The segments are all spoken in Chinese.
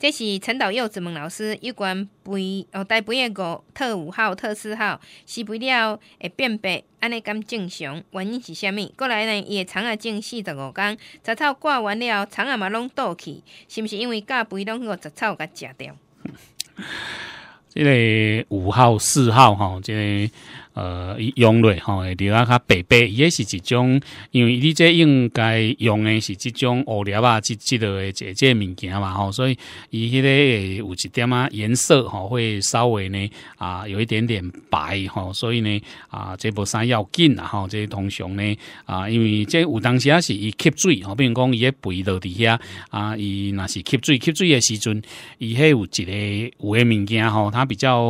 这是陈导柚子们老师有关肥哦带肥的五特五号、特四号，施肥了会变白，安尼咁正常？原因是虾米？过来呢，的肠啊种四十五天，杂草挂完了，肠啊嘛拢倒去，是毋是因为咖肥拢去杂草甲食掉？这个五号、四号哈，这。呃，用类吼，另外较白白迄是一种，因为你这应该用的是即种乌料啊，即这类这这物件嘛吼，所以伊迄个有一点啊颜色吼，会稍微呢啊有一点点白吼，所以呢啊这无啥要紧啦吼，这通常呢啊，因为这有当时啊是伊吸水吼，比如讲伊在肥落伫下啊，伊若是吸水吸水的时阵，伊迄有一个有的物件吼，它比较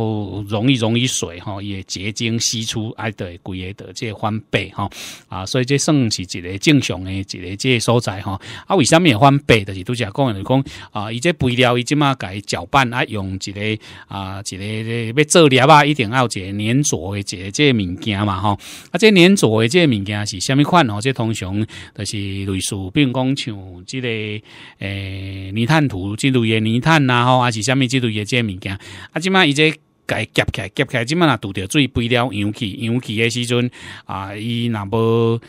容易溶于水吼，伊会结晶基础爱得贵，爱得即翻倍哈啊，所以即算是一个正常的一个即所在哈啊。为什么会翻倍？就是都只讲，就讲啊，伊即肥料伊即嘛改搅拌啊，用一个啊一个要做粒啊，一定要一个粘着的即个物件嘛哈啊。即粘着的即物件是虾米款？哦，即通常就是类似，比如讲像即个诶泥炭土，即类的泥炭呐吼，还是虾米即类的即物件啊？即嘛伊即。甲伊夹起来，夹起来，即满若拄着水飞了氧气，氧气诶时阵啊，伊若无。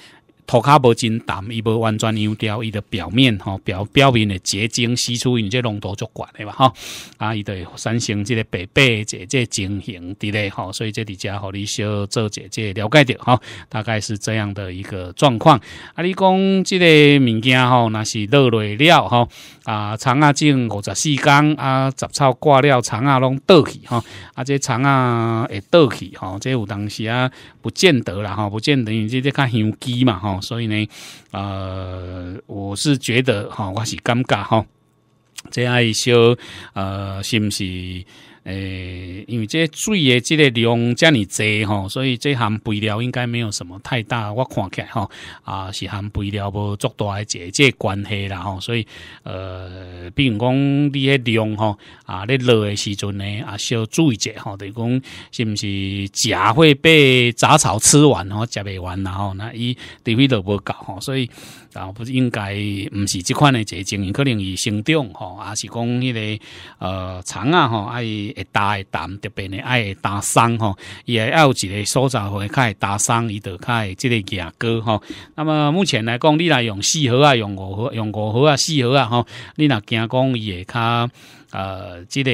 涂骹无真淡，伊无完全溶掉，伊的表面吼表表面的结晶析出，因这浓度足悬的吧吼啊，伊会产生这个白白的这这晶形伫咧吼，所以这伫遮互你小做姐这了解着吼大概是这样的一个状况。啊，你讲这个物件吼，若是落落了吼啊，虫啊种五十四缸啊杂草挂了，虫啊拢倒去吼啊，这虫啊会倒去吼这有当时啊不见得啦吼不见得，因为这这较香鸡嘛吼。所以呢，呃，我是觉得哈，我是尴尬哈，这样一修，呃，是不是？诶，因为这水的这个量这么尼多吼，所以这含肥料应该没有什么太大。我看起吼，啊，是含肥料无足大的这这关系啦吼。所以，呃，比如讲你迄量吼，啊，你落的时阵呢，啊，小注意一下吼，等于讲是不是假会被杂草吃完吼，食未完然后那伊地位都无够吼，所以啊，不是应该唔是这款的结晶，可能伊生长吼，啊，是讲迄个呃长啊吼，啊伊。爱打蛋，特别呢爱打生吼，伊也有一个所在会较会打生，伊较会即个牙膏吼。那么目前来讲，你若用四盒啊，用五盒，用五盒啊，四盒啊吼，你若惊讲伊会较。呃，即个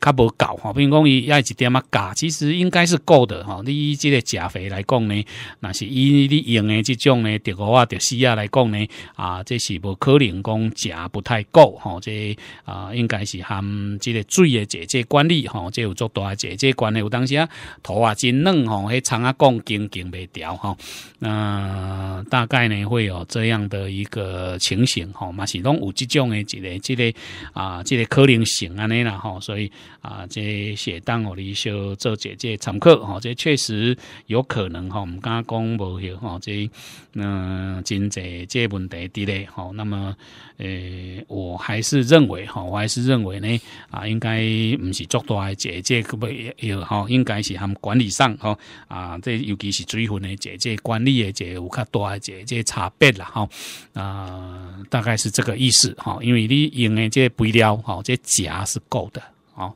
较无够吼，比如讲伊爱一点啊加，其实应该是够的吼。你即个食肥来讲呢，那是以你用的这种呢，德欧啊迪西亚来讲呢，啊，这是无可能讲食不太够吼。这啊，应该是含即个水的姐姐管理吼，即有做大诶，姐姐管理，有当时啊土啊真嫩吼，迄长啊讲根根袂掉哈，嗯。大概呢会有这样的一个情形，吼，嘛是拢有这种的，一个、一个啊，一个可能性安尼啦，吼，所以啊，这写当我哋少做姐姐参考吼，这确实有可能，吼，唔敢讲没有，吼，这嗯，真济这问题伫咧，吼，那么诶，我还是认为，吼，我还是认为呢，啊，应该唔是作大啊，姐姐可不有，吼，应该是含管理上，吼，啊，这尤其是水分的姐姐管理的姐有较大。这这差别啦，吼，呃，大概是这个意思吼，因为你用的这肥料吼，这钾是够的啊，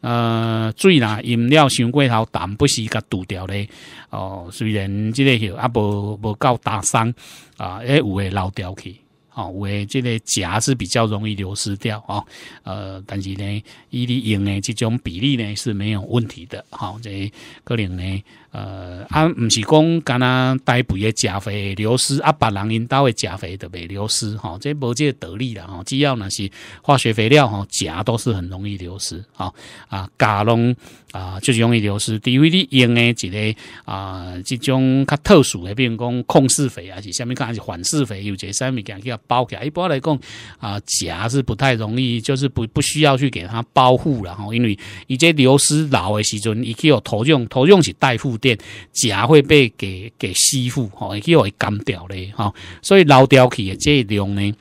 呃，水啦饮料伤过头淡，不是甲堵掉嘞哦，虽然这个也啊无无够大伤啊，诶，有诶漏掉去。哦，为这个钾是比较容易流失掉哦，呃，但是呢伊利用诶这种比例呢是没有问题的，好，这可能呢，呃，啊，毋是讲干呐，大部分钾肥流失，啊，别人因兜诶钾肥特别流失，哈，这不个得理啦哈，只要那是化学肥料，哈，钾都是很容易流失，啊啊，钾拢啊就是容易流失，D V D 用诶一个啊，这种较特殊的，比如讲控释肥啊，是下面讲还是缓释肥，有者啥米物件。包起来，一般来讲啊，钾是不太容易，就是不不需要去给它包护了哈，因为以前流失老的时阵，一去有头用头用是带负电，夹会被给给吸附，吼，一去会干掉嘞哈，所以老掉去的这一量呢。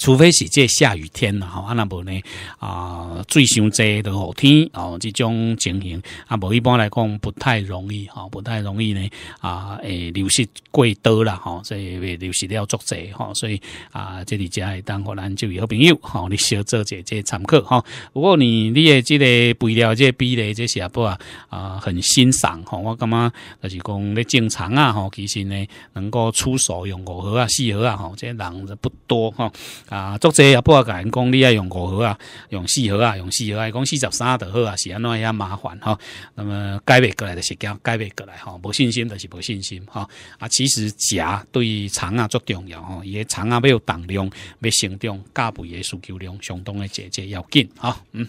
除非是这下雨天呢，吼，啊那无呢啊最常做的雨天哦，这种情形啊无一般来讲不太容易哈，不太容易呢啊诶流失过多啦哈，所以流失了足做者哈，所以啊这里家系当可能就有朋友好，你小做者这参考哈。不过你你也即个肥料这比例这些不啊啊很欣赏哈，我感觉就是讲你正常啊哈，其实呢能够出手用五合啊四合啊，这人子不多哈。啊，作者也不甲因讲，你要用五盒啊，用四盒啊，用四盒，啊，讲四十三就好啊，是安怎样麻烦哈。那么改变过来的是叫改变过来哈，无信心就是无信心哈。啊，其实夹对肠啊足重要吼，伊个肠啊要重量，要成长，加肥的需求量相当的姐姐要紧哈。嗯。